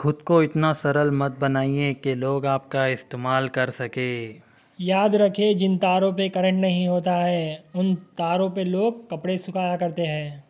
खुद को इतना सरल मत बनाइए कि लोग आपका इस्तेमाल कर सके याद रखें जिन तारों पे करंट नहीं होता है उन तारों पे लोग कपड़े सुखाया करते हैं